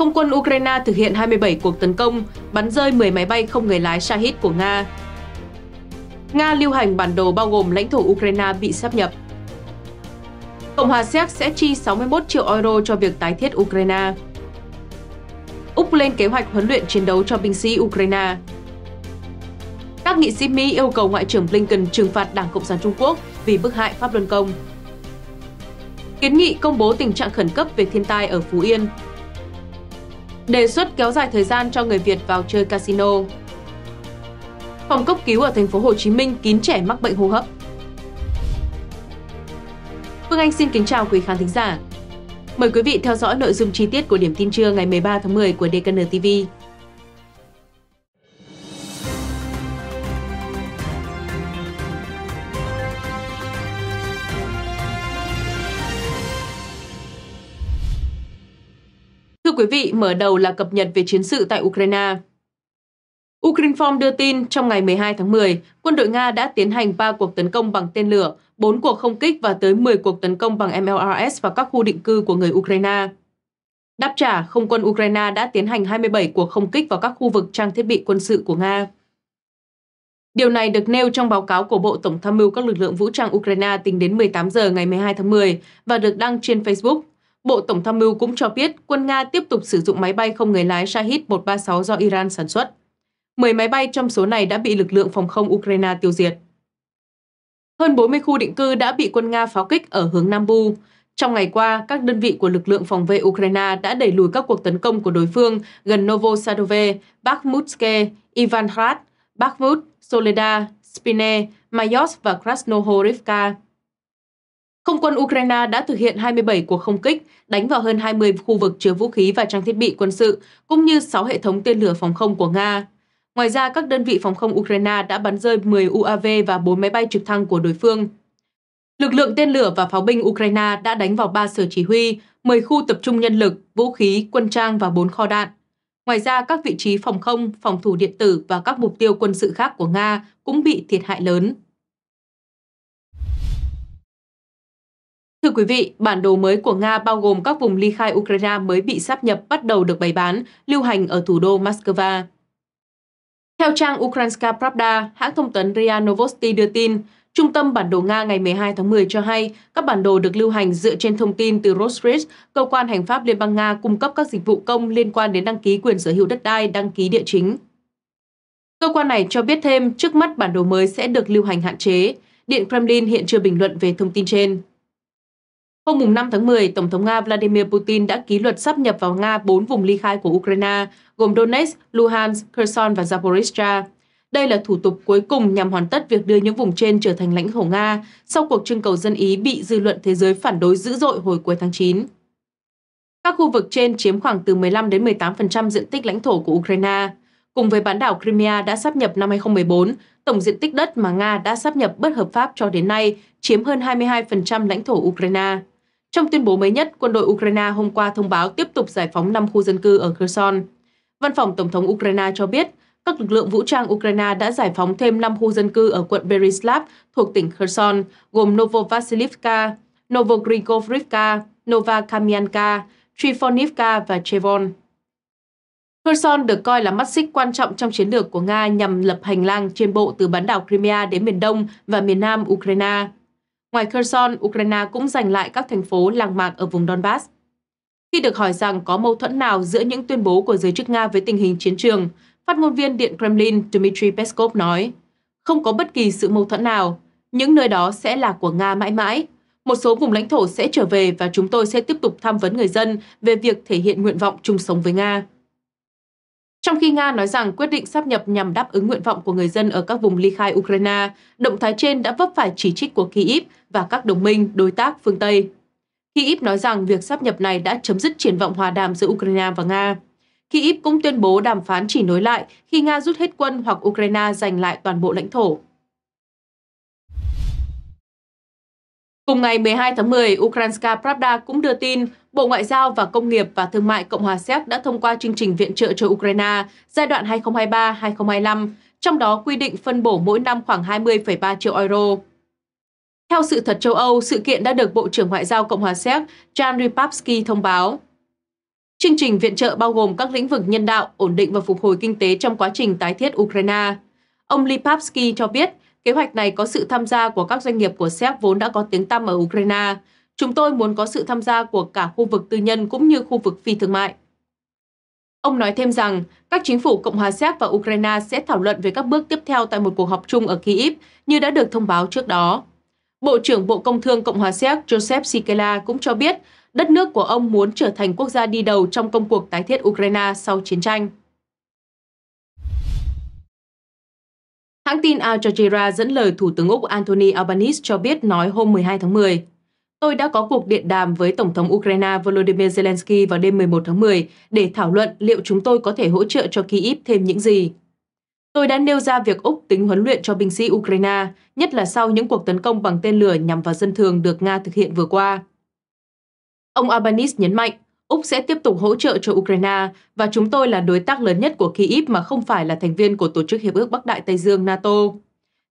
Không quân Ukraine thực hiện 27 cuộc tấn công, bắn rơi 10 máy bay không người lái Shahid của Nga. Nga lưu hành bản đồ bao gồm lãnh thổ Ukraine bị sáp nhập. Cộng hòa Séc sẽ chi 61 triệu euro cho việc tái thiết Ukraine. Úc lên kế hoạch huấn luyện chiến đấu cho binh sĩ Ukraine. Các nghị sĩ Mỹ yêu cầu Ngoại trưởng Blinken trừng phạt Đảng Cộng sản Trung Quốc vì bức hại Pháp Luân Công. Kiến nghị công bố tình trạng khẩn cấp về thiên tai ở Phú Yên đề xuất kéo dài thời gian cho người Việt vào chơi casino. Phòng cấp cứu ở thành phố Hồ Chí Minh kín trẻ mắc bệnh hô hấp. Phương Anh xin kính chào quý khán thính giả. Mời quý vị theo dõi nội dung chi tiết của điểm tin trưa ngày 13 tháng 10 của DKN TV. quý vị, mở đầu là cập nhật về chiến sự tại Ukraine. Ukrinform đưa tin trong ngày 12 tháng 10, quân đội Nga đã tiến hành 3 cuộc tấn công bằng tên lửa, 4 cuộc không kích và tới 10 cuộc tấn công bằng MLRS vào các khu định cư của người Ukraine. Đáp trả, không quân Ukraine đã tiến hành 27 cuộc không kích vào các khu vực trang thiết bị quân sự của Nga. Điều này được nêu trong báo cáo của Bộ Tổng tham mưu các lực lượng vũ trang Ukraine tính đến 18 giờ ngày 12 tháng 10 và được đăng trên Facebook. Bộ Tổng tham mưu cũng cho biết quân Nga tiếp tục sử dụng máy bay không người lái Shahid-136 do Iran sản xuất. 10 máy bay trong số này đã bị lực lượng phòng không Ukraine tiêu diệt. Hơn 40 khu định cư đã bị quân Nga pháo kích ở hướng Nam Bu. Trong ngày qua, các đơn vị của lực lượng phòng vệ Ukraine đã đẩy lùi các cuộc tấn công của đối phương gần Novosadove, Bakhmutske, Ivanhrad, Bakhmut, Soleda, Spine, Mayos và Krasnohorivka. Không quân Ukraine đã thực hiện 27 cuộc không kích, đánh vào hơn 20 khu vực chứa vũ khí và trang thiết bị quân sự, cũng như 6 hệ thống tên lửa phòng không của Nga. Ngoài ra, các đơn vị phòng không Ukraine đã bắn rơi 10 UAV và 4 máy bay trực thăng của đối phương. Lực lượng tên lửa và pháo binh Ukraine đã đánh vào 3 sở chỉ huy, 10 khu tập trung nhân lực, vũ khí, quân trang và 4 kho đạn. Ngoài ra, các vị trí phòng không, phòng thủ điện tử và các mục tiêu quân sự khác của Nga cũng bị thiệt hại lớn. Thưa quý vị, bản đồ mới của Nga bao gồm các vùng ly khai Ukraine mới bị sáp nhập bắt đầu được bày bán, lưu hành ở thủ đô Moscow. Theo trang Ukrainska Pravda, hãng thông tấn RIA Novosti đưa tin, Trung tâm Bản đồ Nga ngày 12 tháng 10 cho hay các bản đồ được lưu hành dựa trên thông tin từ Rosris, cơ quan hành pháp Liên bang Nga cung cấp các dịch vụ công liên quan đến đăng ký quyền sở hữu đất đai, đăng ký địa chính. Cơ quan này cho biết thêm, trước mắt bản đồ mới sẽ được lưu hành hạn chế. Điện Kremlin hiện chưa bình luận về thông tin trên. Hôm 5 tháng 10, Tổng thống Nga Vladimir Putin đã ký luật sắp nhập vào Nga bốn vùng ly khai của Ukraine, gồm Donetsk, Luhansk, Kherson và Zaporizhia. Đây là thủ tục cuối cùng nhằm hoàn tất việc đưa những vùng trên trở thành lãnh thổ Nga sau cuộc trưng cầu dân Ý bị dư luận thế giới phản đối dữ dội hồi cuối tháng 9. Các khu vực trên chiếm khoảng từ 15 đến 18% diện tích lãnh thổ của Ukraine. Cùng với bán đảo Crimea đã sắp nhập năm 2014, tổng diện tích đất mà Nga đã sắp nhập bất hợp pháp cho đến nay chiếm hơn 22% lãnh thổ Ukraine. Trong tuyên bố mới nhất, quân đội Ukraine hôm qua thông báo tiếp tục giải phóng 5 khu dân cư ở Kherson. Văn phòng Tổng thống Ukraine cho biết, các lực lượng vũ trang Ukraine đã giải phóng thêm 5 khu dân cư ở quận Berislav thuộc tỉnh Kherson, gồm Novovasilivka, Novogrigorivka, Novakamianka, Trifonivka và Chevon. Kherson được coi là mắt xích quan trọng trong chiến lược của Nga nhằm lập hành lang trên bộ từ bán đảo Crimea đến miền đông và miền nam Ukraine. Ngoài Kherson, Ukraine cũng giành lại các thành phố làng mạc ở vùng Donbass. Khi được hỏi rằng có mâu thuẫn nào giữa những tuyên bố của giới chức Nga với tình hình chiến trường, phát ngôn viên Điện Kremlin Dmitry Peskov nói, không có bất kỳ sự mâu thuẫn nào, những nơi đó sẽ là của Nga mãi mãi. Một số vùng lãnh thổ sẽ trở về và chúng tôi sẽ tiếp tục tham vấn người dân về việc thể hiện nguyện vọng chung sống với Nga. Trong khi Nga nói rằng quyết định sắp nhập nhằm đáp ứng nguyện vọng của người dân ở các vùng ly khai Ukraine, động thái trên đã vấp phải chỉ trích của Kyiv và các đồng minh, đối tác phương Tây. Kyiv nói rằng việc sắp nhập này đã chấm dứt triển vọng hòa đàm giữa Ukraine và Nga. Kyiv cũng tuyên bố đàm phán chỉ nối lại khi Nga rút hết quân hoặc Ukraine giành lại toàn bộ lãnh thổ. Cùng ngày 12 tháng 10, Ukrainska Pravda cũng đưa tin Bộ Ngoại giao và Công nghiệp và Thương mại Cộng hòa Séc đã thông qua chương trình viện trợ cho Ukraine giai đoạn 2023-2025, trong đó quy định phân bổ mỗi năm khoảng 20,3 triệu euro. Theo sự thật châu Âu, sự kiện đã được Bộ trưởng Ngoại giao Cộng hòa Séc Jan Ripapski thông báo. Chương trình viện trợ bao gồm các lĩnh vực nhân đạo, ổn định và phục hồi kinh tế trong quá trình tái thiết Ukraine. Ông Lipavsky cho biết, kế hoạch này có sự tham gia của các doanh nghiệp của Séc vốn đã có tiếng tăm ở Ukraine. Chúng tôi muốn có sự tham gia của cả khu vực tư nhân cũng như khu vực phi thương mại. Ông nói thêm rằng, các chính phủ Cộng hòa Séc và Ukraine sẽ thảo luận về các bước tiếp theo tại một cuộc họp chung ở Kyiv như đã được thông báo trước đó. Bộ trưởng Bộ Công Thương Cộng hòa Séc Joseph Sikela cũng cho biết đất nước của ông muốn trở thành quốc gia đi đầu trong công cuộc tái thiết Ukraine sau chiến tranh. Hãng tin Al Jazeera dẫn lời Thủ tướng Úc Anthony Albanese cho biết nói hôm 12 tháng 10. Tôi đã có cuộc điện đàm với Tổng thống Ukraine Volodymyr Zelensky vào đêm 11 tháng 10 để thảo luận liệu chúng tôi có thể hỗ trợ cho Kyiv thêm những gì. Tôi đã nêu ra việc Úc tính huấn luyện cho binh sĩ Ukraine, nhất là sau những cuộc tấn công bằng tên lửa nhằm vào dân thường được Nga thực hiện vừa qua. Ông Albanese nhấn mạnh, Úc sẽ tiếp tục hỗ trợ cho Ukraine và chúng tôi là đối tác lớn nhất của Kyiv mà không phải là thành viên của Tổ chức Hiệp ước Bắc Đại Tây Dương NATO.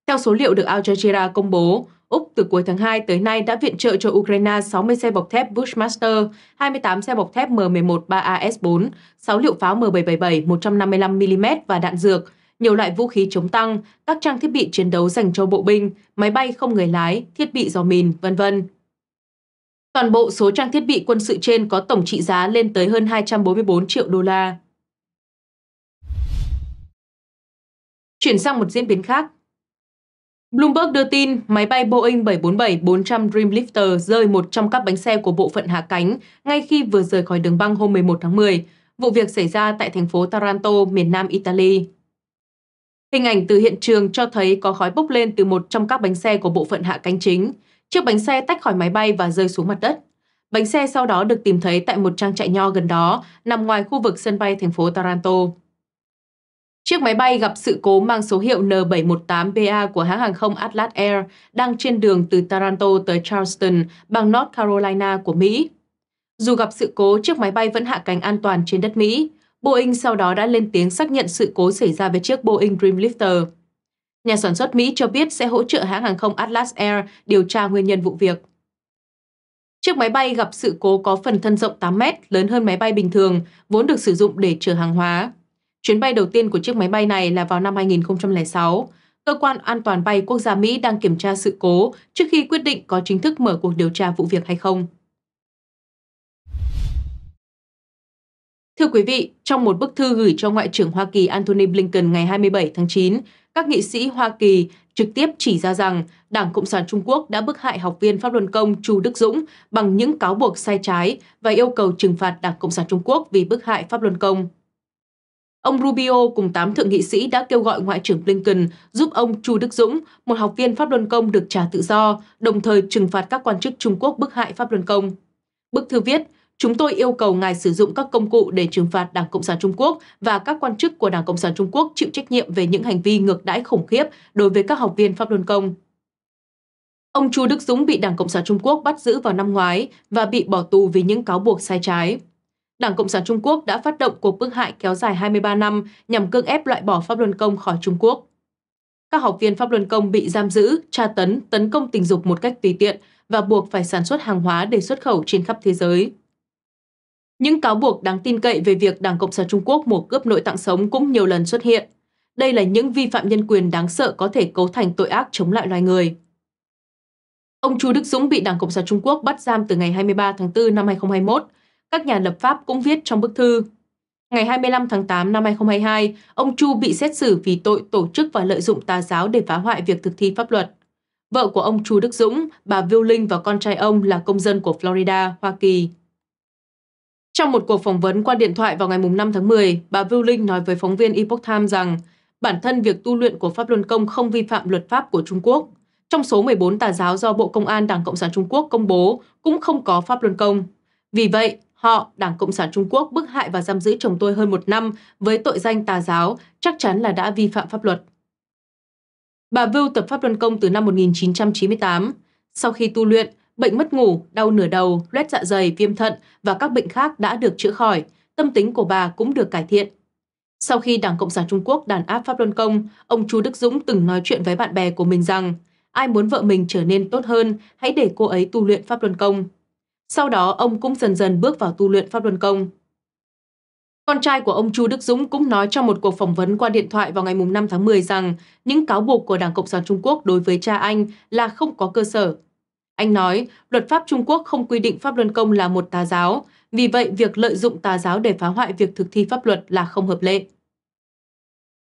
Theo số liệu được Al Jazeera công bố, Úc từ cuối tháng 2 tới nay đã viện trợ cho Ukraine 60 xe bọc thép Bushmaster, 28 xe bọc thép M11 3AS4, 6 liệu pháo M777 155mm và đạn dược, nhiều loại vũ khí chống tăng, các trang thiết bị chiến đấu dành cho bộ binh, máy bay không người lái, thiết bị dò mìn, vân vân. Toàn bộ số trang thiết bị quân sự trên có tổng trị giá lên tới hơn 244 triệu đô la. Chuyển sang một diễn biến khác. Bloomberg đưa tin máy bay Boeing 747-400 Dreamlifter rơi một trong các bánh xe của bộ phận hạ cánh ngay khi vừa rời khỏi đường băng hôm 11 tháng 10. Vụ việc xảy ra tại thành phố Taranto, miền nam Italy. Hình ảnh từ hiện trường cho thấy có khói bốc lên từ một trong các bánh xe của bộ phận hạ cánh chính. Chiếc bánh xe tách khỏi máy bay và rơi xuống mặt đất. Bánh xe sau đó được tìm thấy tại một trang trại nho gần đó, nằm ngoài khu vực sân bay thành phố Taranto. Chiếc máy bay gặp sự cố mang số hiệu N718BA của hãng hàng không Atlas Air đang trên đường từ Taranto tới Charleston, bang North Carolina của Mỹ. Dù gặp sự cố, chiếc máy bay vẫn hạ cánh an toàn trên đất Mỹ. Boeing sau đó đã lên tiếng xác nhận sự cố xảy ra với chiếc Boeing Dreamlifter. Nhà sản xuất Mỹ cho biết sẽ hỗ trợ hãng hàng không Atlas Air điều tra nguyên nhân vụ việc. Chiếc máy bay gặp sự cố có phần thân rộng 8 mét, lớn hơn máy bay bình thường, vốn được sử dụng để chở hàng hóa. Chuyến bay đầu tiên của chiếc máy bay này là vào năm 2006. Cơ quan An toàn bay quốc gia Mỹ đang kiểm tra sự cố trước khi quyết định có chính thức mở cuộc điều tra vụ việc hay không. Thưa quý vị, trong một bức thư gửi cho Ngoại trưởng Hoa Kỳ Antony Blinken ngày 27 tháng 9, các nghị sĩ Hoa Kỳ trực tiếp chỉ ra rằng Đảng Cộng sản Trung Quốc đã bức hại học viên Pháp Luân Công Chu Đức Dũng bằng những cáo buộc sai trái và yêu cầu trừng phạt Đảng Cộng sản Trung Quốc vì bức hại Pháp Luân Công. Ông Rubio cùng 8 thượng nghị sĩ đã kêu gọi Ngoại trưởng Blinken giúp ông Chu Đức Dũng, một học viên Pháp Luân Công được trả tự do, đồng thời trừng phạt các quan chức Trung Quốc bức hại Pháp Luân Công. Bức thư viết – Chúng tôi yêu cầu ngài sử dụng các công cụ để trừng phạt Đảng Cộng sản Trung Quốc và các quan chức của Đảng Cộng sản Trung Quốc chịu trách nhiệm về những hành vi ngược đãi khủng khiếp đối với các học viên Pháp Luân Công. Ông Chu Đức Dũng bị Đảng Cộng sản Trung Quốc bắt giữ vào năm ngoái và bị bỏ tù vì những cáo buộc sai trái. Đảng Cộng sản Trung Quốc đã phát động cuộc bức hại kéo dài 23 năm nhằm cưỡng ép loại bỏ Pháp Luân Công khỏi Trung Quốc. Các học viên Pháp Luân Công bị giam giữ, tra tấn, tấn công tình dục một cách tùy tiện và buộc phải sản xuất hàng hóa để xuất khẩu trên khắp thế giới. Những cáo buộc đáng tin cậy về việc Đảng Cộng sản Trung Quốc mua cướp nội tạng sống cũng nhiều lần xuất hiện. Đây là những vi phạm nhân quyền đáng sợ có thể cấu thành tội ác chống lại loài người. Ông Chu Đức Dũng bị Đảng Cộng sản Trung Quốc bắt giam từ ngày 23 tháng 4 năm 2021. Các nhà lập pháp cũng viết trong bức thư. Ngày 25 tháng 8 năm 2022, ông Chu bị xét xử vì tội tổ chức và lợi dụng tà giáo để phá hoại việc thực thi pháp luật. Vợ của ông Chu Đức Dũng, bà Viu Linh và con trai ông là công dân của Florida, Hoa Kỳ. Trong một cuộc phỏng vấn qua điện thoại vào ngày 5 tháng 10, bà Vưu Linh nói với phóng viên Epoch Times rằng bản thân việc tu luyện của Pháp Luân Công không vi phạm luật pháp của Trung Quốc. Trong số 14 tà giáo do Bộ Công an Đảng Cộng sản Trung Quốc công bố cũng không có Pháp Luân Công. Vì vậy, họ, Đảng Cộng sản Trung Quốc bức hại và giam giữ chồng tôi hơn một năm với tội danh tà giáo chắc chắn là đã vi phạm pháp luật. Bà Vưu tập Pháp Luân Công từ năm 1998. Sau khi tu luyện, bệnh mất ngủ, đau nửa đầu, loét dạ dày, viêm thận và các bệnh khác đã được chữa khỏi, tâm tính của bà cũng được cải thiện. Sau khi Đảng Cộng sản Trung Quốc đàn áp Pháp Luân Công, ông Chu Đức Dũng từng nói chuyện với bạn bè của mình rằng ai muốn vợ mình trở nên tốt hơn, hãy để cô ấy tu luyện Pháp Luân Công. Sau đó, ông cũng dần dần bước vào tu luyện Pháp Luân Công. Con trai của ông Chu Đức Dũng cũng nói trong một cuộc phỏng vấn qua điện thoại vào ngày 5 tháng 10 rằng những cáo buộc của Đảng Cộng sản Trung Quốc đối với cha anh là không có cơ sở. Anh nói, luật pháp Trung Quốc không quy định pháp luân công là một tà giáo, vì vậy việc lợi dụng tà giáo để phá hoại việc thực thi pháp luật là không hợp lệ.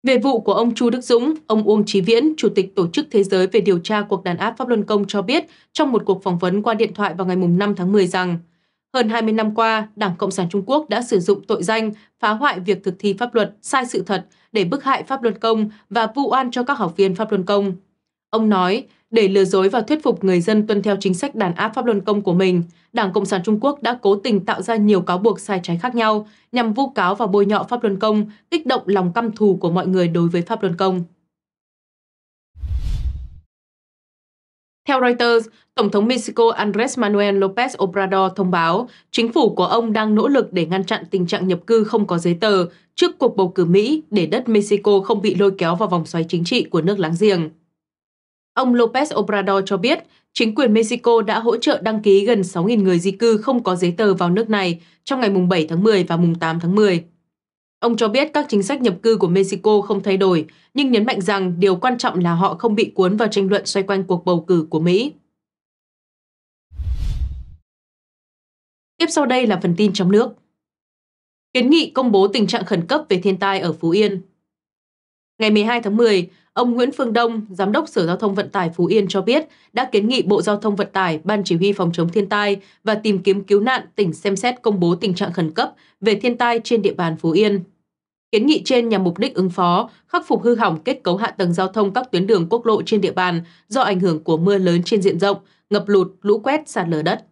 Về vụ của ông Chu Đức Dũng, ông Uông Chí Viễn, Chủ tịch Tổ chức Thế giới về điều tra cuộc đàn áp Pháp Luân Công cho biết trong một cuộc phỏng vấn qua điện thoại vào ngày 5 tháng 10 rằng hơn 20 năm qua, Đảng Cộng sản Trung Quốc đã sử dụng tội danh phá hoại việc thực thi pháp luật sai sự thật để bức hại Pháp Luân Công và vu oan cho các học viên Pháp Luân Công. Ông nói, để lừa dối và thuyết phục người dân tuân theo chính sách đàn áp pháp luân công của mình, Đảng Cộng sản Trung Quốc đã cố tình tạo ra nhiều cáo buộc sai trái khác nhau nhằm vu cáo và bôi nhọ pháp luân công, kích động lòng căm thù của mọi người đối với pháp luân công. Theo Reuters, Tổng thống Mexico Andrés Manuel López Obrador thông báo chính phủ của ông đang nỗ lực để ngăn chặn tình trạng nhập cư không có giấy tờ trước cuộc bầu cử Mỹ để đất Mexico không bị lôi kéo vào vòng xoáy chính trị của nước láng giềng. Ông López Obrador cho biết, chính quyền Mexico đã hỗ trợ đăng ký gần 6.000 người di cư không có giấy tờ vào nước này trong ngày 7 tháng 10 và 8 tháng 10. Ông cho biết các chính sách nhập cư của Mexico không thay đổi, nhưng nhấn mạnh rằng điều quan trọng là họ không bị cuốn vào tranh luận xoay quanh cuộc bầu cử của Mỹ. Tiếp sau đây là phần tin trong nước. Kiến nghị công bố tình trạng khẩn cấp về thiên tai ở Phú Yên. Ngày 12 tháng 10, ông Nguyễn Phương Đông, Giám đốc Sở Giao thông Vận tải Phú Yên cho biết đã kiến nghị Bộ Giao thông Vận tải, Ban Chỉ huy Phòng chống thiên tai và tìm kiếm cứu nạn tỉnh xem xét công bố tình trạng khẩn cấp về thiên tai trên địa bàn Phú Yên. Kiến nghị trên nhằm mục đích ứng phó, khắc phục hư hỏng kết cấu hạ tầng giao thông các tuyến đường quốc lộ trên địa bàn do ảnh hưởng của mưa lớn trên diện rộng, ngập lụt, lũ quét, sạt lở đất.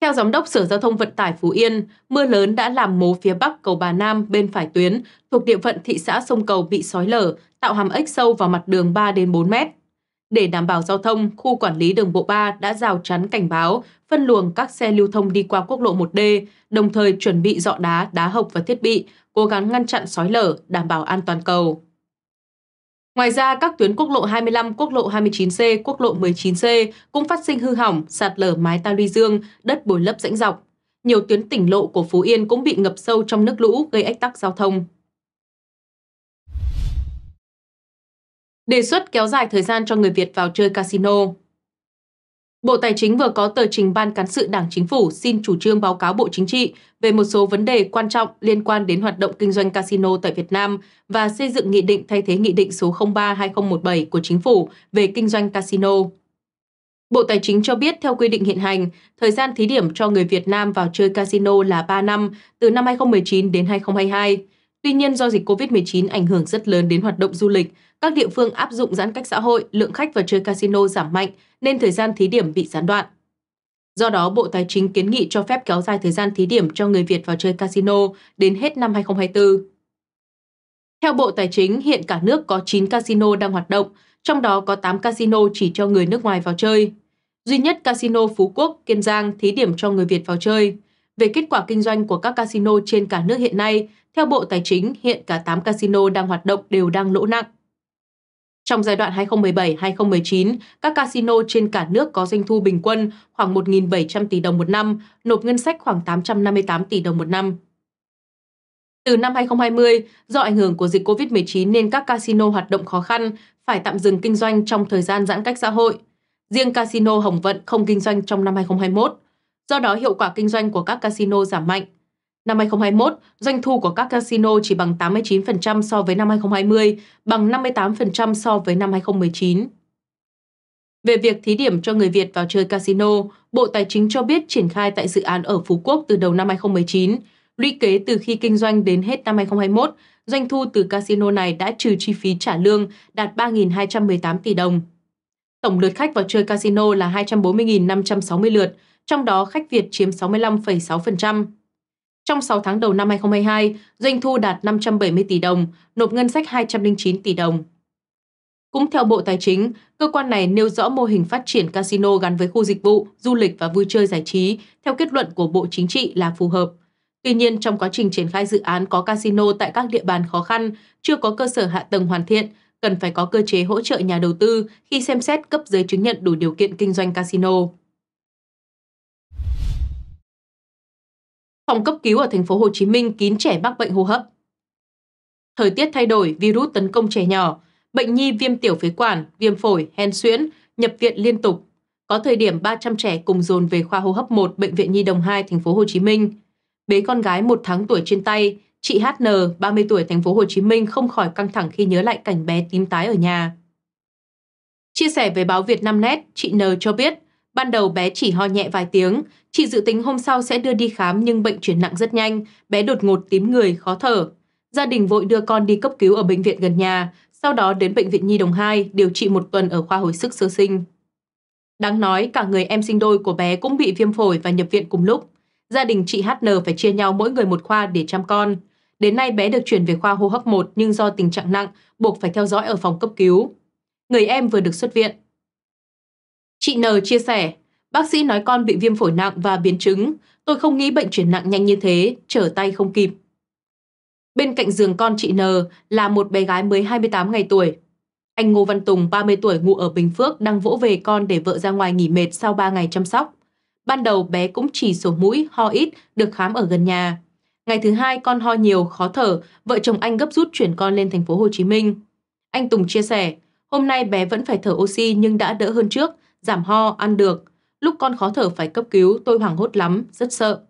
Theo Giám đốc Sở Giao thông Vận tải Phú Yên, mưa lớn đã làm mố phía bắc cầu Bà Nam bên phải tuyến thuộc địa phận thị xã Sông Cầu bị sói lở, tạo hàm ếch sâu vào mặt đường 3 đến 4 mét. Để đảm bảo giao thông, khu quản lý đường bộ 3 đã rào chắn cảnh báo, phân luồng các xe lưu thông đi qua quốc lộ 1D, đồng thời chuẩn bị dọ đá, đá hộc và thiết bị, cố gắng ngăn chặn sói lở, đảm bảo an toàn cầu. Ngoài ra, các tuyến quốc lộ 25, quốc lộ 29C, quốc lộ 19C cũng phát sinh hư hỏng, sạt lở mái ta luy dương, đất bồi lấp rãnh dọc. Nhiều tuyến tỉnh lộ của Phú Yên cũng bị ngập sâu trong nước lũ gây ách tắc giao thông. Đề xuất kéo dài thời gian cho người Việt vào chơi casino Bộ Tài chính vừa có tờ trình Ban Cán sự Đảng Chính phủ xin chủ trương báo cáo Bộ Chính trị về một số vấn đề quan trọng liên quan đến hoạt động kinh doanh casino tại Việt Nam và xây dựng nghị định thay thế nghị định số 03-2017 của Chính phủ về kinh doanh casino. Bộ Tài chính cho biết theo quy định hiện hành, thời gian thí điểm cho người Việt Nam vào chơi casino là 3 năm, từ năm 2019 đến 2022. Tuy nhiên do dịch COVID-19 ảnh hưởng rất lớn đến hoạt động du lịch, các địa phương áp dụng giãn cách xã hội, lượng khách vào chơi casino giảm mạnh nên thời gian thí điểm bị gián đoạn. Do đó, Bộ Tài chính kiến nghị cho phép kéo dài thời gian thí điểm cho người Việt vào chơi casino đến hết năm 2024. Theo Bộ Tài chính, hiện cả nước có 9 casino đang hoạt động, trong đó có 8 casino chỉ cho người nước ngoài vào chơi. Duy nhất casino Phú Quốc, Kiên Giang thí điểm cho người Việt vào chơi. Về kết quả kinh doanh của các casino trên cả nước hiện nay, theo Bộ Tài chính, hiện cả 8 casino đang hoạt động đều đang lỗ nặng. Trong giai đoạn 2017-2019, các casino trên cả nước có doanh thu bình quân khoảng 1.700 tỷ đồng một năm, nộp ngân sách khoảng 858 tỷ đồng một năm. Từ năm 2020, do ảnh hưởng của dịch COVID-19 nên các casino hoạt động khó khăn, phải tạm dừng kinh doanh trong thời gian giãn cách xã hội. Riêng casino Hồng Vận không kinh doanh trong năm 2021. Do đó, hiệu quả kinh doanh của các casino giảm mạnh. Năm 2021, doanh thu của các casino chỉ bằng 89% so với năm 2020, bằng 58% so với năm 2019. Về việc thí điểm cho người Việt vào chơi casino, Bộ Tài chính cho biết triển khai tại dự án ở Phú Quốc từ đầu năm 2019. Lũy kế từ khi kinh doanh đến hết năm 2021, doanh thu từ casino này đã trừ chi phí trả lương đạt 3.218 tỷ đồng. Tổng lượt khách vào chơi casino là 240.560 lượt, trong đó khách Việt chiếm 65,6%. Trong 6 tháng đầu năm 2022, doanh thu đạt 570 tỷ đồng, nộp ngân sách 209 tỷ đồng. Cũng theo Bộ Tài chính, cơ quan này nêu rõ mô hình phát triển casino gắn với khu dịch vụ, du lịch và vui chơi giải trí theo kết luận của Bộ Chính trị là phù hợp. Tuy nhiên, trong quá trình triển khai dự án có casino tại các địa bàn khó khăn, chưa có cơ sở hạ tầng hoàn thiện, cần phải có cơ chế hỗ trợ nhà đầu tư khi xem xét cấp giấy chứng nhận đủ điều kiện kinh doanh casino. phòng cấp cứu ở thành phố Hồ Chí Minh kín trẻ mắc bệnh hô hấp. Thời tiết thay đổi, virus tấn công trẻ nhỏ, bệnh nhi viêm tiểu phế quản, viêm phổi, hen suyễn, nhập viện liên tục. Có thời điểm 300 trẻ cùng dồn về khoa hô hấp 1 bệnh viện Nhi đồng 2 thành phố Hồ Chí Minh. Bế con gái 1 tháng tuổi trên tay, chị HN, 30 tuổi thành phố Hồ Chí Minh không khỏi căng thẳng khi nhớ lại cảnh bé tím tái ở nhà. Chia sẻ với báo Việt Nam Net, chị N cho biết Ban đầu bé chỉ ho nhẹ vài tiếng, chị dự tính hôm sau sẽ đưa đi khám nhưng bệnh chuyển nặng rất nhanh, bé đột ngột tím người, khó thở. Gia đình vội đưa con đi cấp cứu ở bệnh viện gần nhà, sau đó đến bệnh viện Nhi Đồng 2 điều trị một tuần ở khoa hồi sức sơ sinh. Đáng nói, cả người em sinh đôi của bé cũng bị viêm phổi và nhập viện cùng lúc. Gia đình chị HN phải chia nhau mỗi người một khoa để chăm con. Đến nay bé được chuyển về khoa hô hấp 1 nhưng do tình trạng nặng, buộc phải theo dõi ở phòng cấp cứu. Người em vừa được xuất viện, Chị N chia sẻ, bác sĩ nói con bị viêm phổi nặng và biến chứng, tôi không nghĩ bệnh chuyển nặng nhanh như thế, trở tay không kịp. Bên cạnh giường con chị N là một bé gái mới 28 ngày tuổi. Anh Ngô Văn Tùng, 30 tuổi, ngụ ở Bình Phước, đang vỗ về con để vợ ra ngoài nghỉ mệt sau 3 ngày chăm sóc. Ban đầu bé cũng chỉ sổ mũi, ho ít, được khám ở gần nhà. Ngày thứ hai con ho nhiều, khó thở, vợ chồng anh gấp rút chuyển con lên thành phố Hồ Chí Minh. Anh Tùng chia sẻ, hôm nay bé vẫn phải thở oxy nhưng đã đỡ hơn trước, giảm ho, ăn được. Lúc con khó thở phải cấp cứu, tôi hoảng hốt lắm, rất sợ.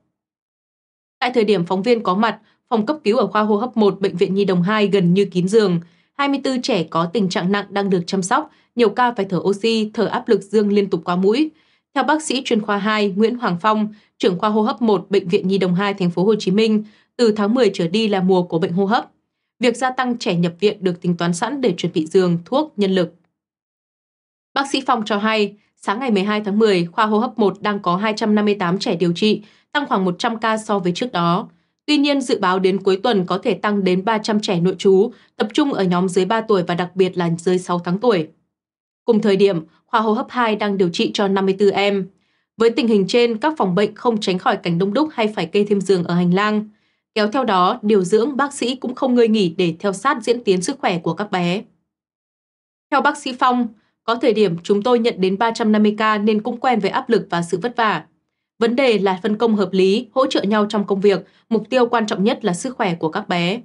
Tại thời điểm phóng viên có mặt, phòng cấp cứu ở khoa hô hấp 1 Bệnh viện Nhi Đồng 2 gần như kín giường. 24 trẻ có tình trạng nặng đang được chăm sóc, nhiều ca phải thở oxy, thở áp lực dương liên tục qua mũi. Theo bác sĩ chuyên khoa 2 Nguyễn Hoàng Phong, trưởng khoa hô hấp 1 bệnh viện Nhi đồng 2 thành phố Hồ Chí Minh, từ tháng 10 trở đi là mùa của bệnh hô hấp. Việc gia tăng trẻ nhập viện được tính toán sẵn để chuẩn bị giường, thuốc, nhân lực. Bác sĩ Phong cho hay, sáng ngày 12 tháng 10, khoa hô hấp 1 đang có 258 trẻ điều trị, tăng khoảng 100 ca so với trước đó. Tuy nhiên, dự báo đến cuối tuần có thể tăng đến 300 trẻ nội trú, tập trung ở nhóm dưới 3 tuổi và đặc biệt là dưới 6 tháng tuổi. Cùng thời điểm, khoa hô hấp 2 đang điều trị cho 54 em. Với tình hình trên, các phòng bệnh không tránh khỏi cảnh đông đúc hay phải kê thêm giường ở hành lang. Kéo theo đó, điều dưỡng, bác sĩ cũng không ngơi nghỉ để theo sát diễn tiến sức khỏe của các bé. Theo bác sĩ Phong, có thời điểm chúng tôi nhận đến 350 ca nên cũng quen với áp lực và sự vất vả. Vấn đề là phân công hợp lý, hỗ trợ nhau trong công việc, mục tiêu quan trọng nhất là sức khỏe của các bé.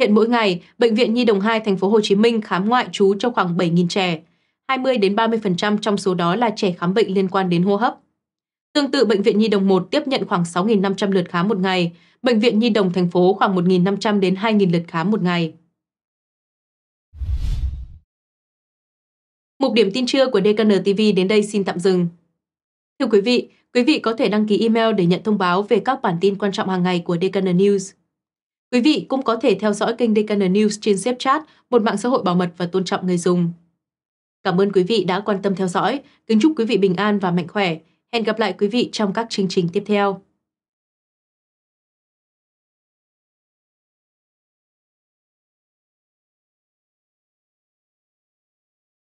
Hiện mỗi ngày, bệnh viện Nhi đồng 2 thành phố Hồ Chí Minh khám ngoại trú cho khoảng 7.000 trẻ. 20 đến 30% trong số đó là trẻ khám bệnh liên quan đến hô hấp. Tương tự bệnh viện Nhi đồng 1 tiếp nhận khoảng 6.500 lượt khám một ngày, bệnh viện Nhi đồng thành phố khoảng 1.500 đến 2.000 lượt khám một ngày. Mục điểm tin trưa của DKN TV đến đây xin tạm dừng. Thưa quý vị, quý vị có thể đăng ký email để nhận thông báo về các bản tin quan trọng hàng ngày của DKN News. Quý vị cũng có thể theo dõi kênh DKN News trên Snapchat, một mạng xã hội bảo mật và tôn trọng người dùng. Cảm ơn quý vị đã quan tâm theo dõi. Kính chúc quý vị bình an và mạnh khỏe. Hẹn gặp lại quý vị trong các chương trình tiếp theo.